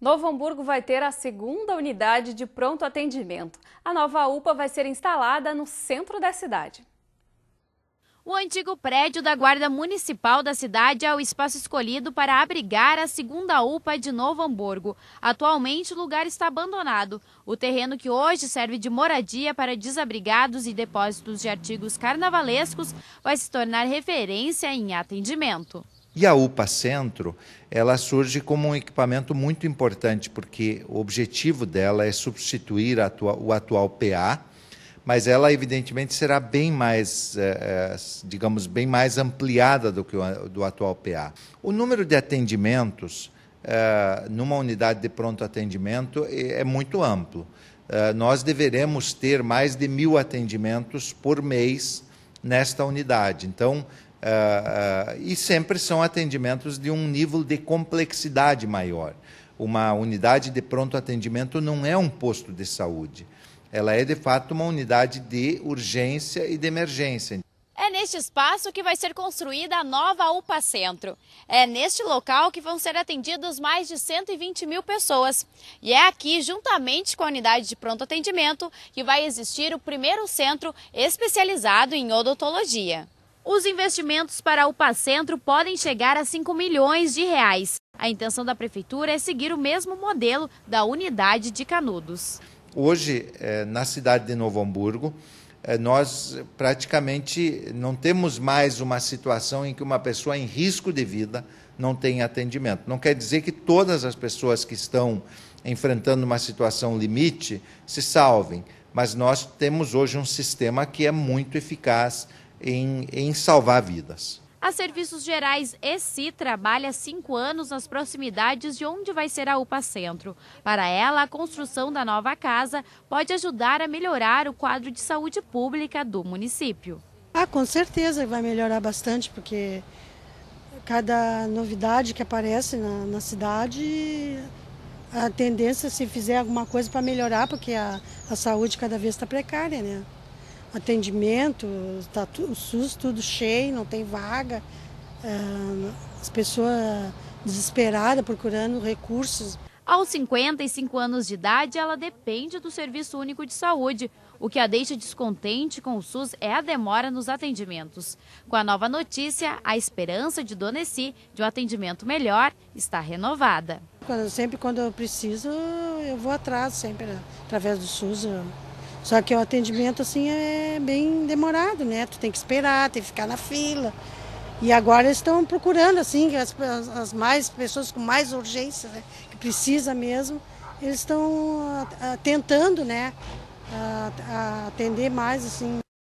Novo Hamburgo vai ter a segunda unidade de pronto atendimento. A nova UPA vai ser instalada no centro da cidade. O antigo prédio da Guarda Municipal da cidade é o espaço escolhido para abrigar a segunda UPA de Novo Hamburgo. Atualmente, o lugar está abandonado. O terreno que hoje serve de moradia para desabrigados e depósitos de artigos carnavalescos vai se tornar referência em atendimento. E a UPA Centro, ela surge como um equipamento muito importante, porque o objetivo dela é substituir o atual PA, mas ela evidentemente será bem mais, eh, eh, digamos, bem mais ampliada do que o do atual PA. O número de atendimentos eh, numa unidade de pronto atendimento é, é muito amplo. nós deveremos ter mais de mil atendimentos por mês nesta unidade. Então, ah, ah, e sempre são atendimentos de um nível de complexidade maior. Uma unidade de pronto atendimento não é um posto de saúde. Ela é, de fato, uma unidade de urgência e de emergência. É neste espaço que vai ser construída a nova UPA Centro. É neste local que vão ser atendidas mais de 120 mil pessoas. E é aqui, juntamente com a unidade de pronto atendimento, que vai existir o primeiro centro especializado em odontologia. Os investimentos para o Pacentro podem chegar a 5 milhões de reais. A intenção da prefeitura é seguir o mesmo modelo da unidade de Canudos. Hoje, é, na cidade de Novo Hamburgo, é, nós praticamente não temos mais uma situação em que uma pessoa em risco de vida não tenha atendimento. Não quer dizer que todas as pessoas que estão enfrentando uma situação limite se salvem, mas nós temos hoje um sistema que é muito eficaz em, em salvar vidas. A Serviços Gerais ESI trabalha cinco anos nas proximidades de onde vai ser a UPA Centro. Para ela, a construção da nova casa pode ajudar a melhorar o quadro de saúde pública do município. Ah, com certeza vai melhorar bastante, porque cada novidade que aparece na, na cidade, a tendência se fizer alguma coisa para melhorar, porque a, a saúde cada vez está precária, né? atendimento, tá, o SUS tudo cheio, não tem vaga, ah, as pessoas desesperadas procurando recursos. Aos 55 anos de idade, ela depende do Serviço Único de Saúde. O que a deixa descontente com o SUS é a demora nos atendimentos. Com a nova notícia, a esperança de Dona Essi de um atendimento melhor está renovada. Quando, sempre quando eu preciso, eu vou atrás, sempre através do SUS. Eu só que o atendimento assim é bem demorado, né? Tu tem que esperar, tem que ficar na fila. E agora eles estão procurando assim as, as mais pessoas com mais urgência, né? que precisa mesmo, eles estão ah, tentando, né? A, ah, a ah, atender mais assim.